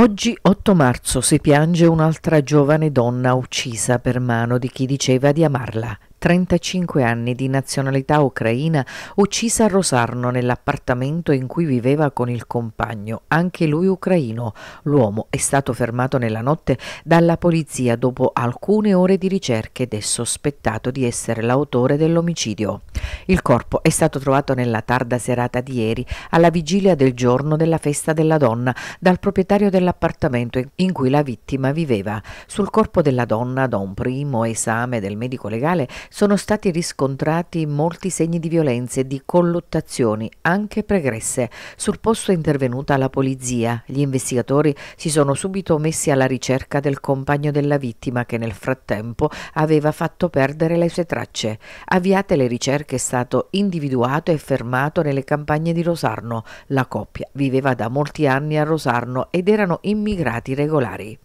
Oggi 8 marzo si piange un'altra giovane donna uccisa per mano di chi diceva di amarla. 35 anni di nazionalità ucraina, uccisa a Rosarno nell'appartamento in cui viveva con il compagno, anche lui ucraino. L'uomo è stato fermato nella notte dalla polizia dopo alcune ore di ricerche ed è sospettato di essere l'autore dell'omicidio. Il corpo è stato trovato nella tarda serata di ieri, alla vigilia del giorno della festa della donna, dal proprietario dell'appartamento in cui la vittima viveva. Sul corpo della donna, da un primo esame del medico legale, sono stati riscontrati molti segni di violenza e di colluttazioni, anche pregresse. Sul posto è intervenuta la polizia. Gli investigatori si sono subito messi alla ricerca del compagno della vittima che nel frattempo aveva fatto perdere le sue tracce. Avviate le ricerche che è stato individuato e fermato nelle campagne di Rosarno. La coppia viveva da molti anni a Rosarno ed erano immigrati regolari.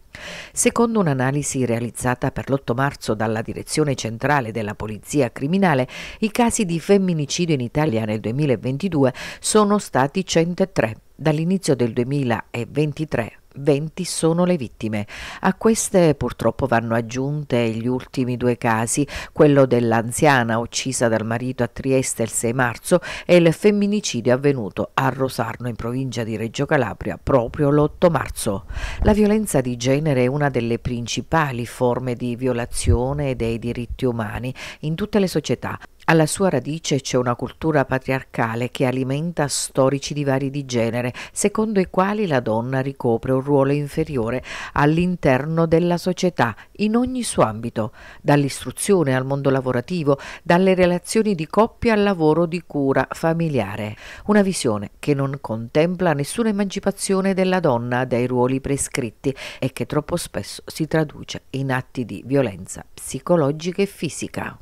Secondo un'analisi realizzata per l'8 marzo dalla Direzione Centrale della Polizia Criminale, i casi di femminicidio in Italia nel 2022 sono stati 103. Dall'inizio del 2023 20 sono le vittime. A queste purtroppo vanno aggiunte gli ultimi due casi, quello dell'anziana uccisa dal marito a Trieste il 6 marzo e il femminicidio avvenuto a Rosarno in provincia di Reggio Calabria proprio l'8 marzo. La violenza di genere è una delle principali forme di violazione dei diritti umani in tutte le società, alla sua radice c'è una cultura patriarcale che alimenta storici divari di genere, secondo i quali la donna ricopre un ruolo inferiore all'interno della società in ogni suo ambito, dall'istruzione al mondo lavorativo, dalle relazioni di coppia al lavoro di cura familiare. Una visione che non contempla nessuna emancipazione della donna dai ruoli prescritti e che troppo spesso si traduce in atti di violenza psicologica e fisica.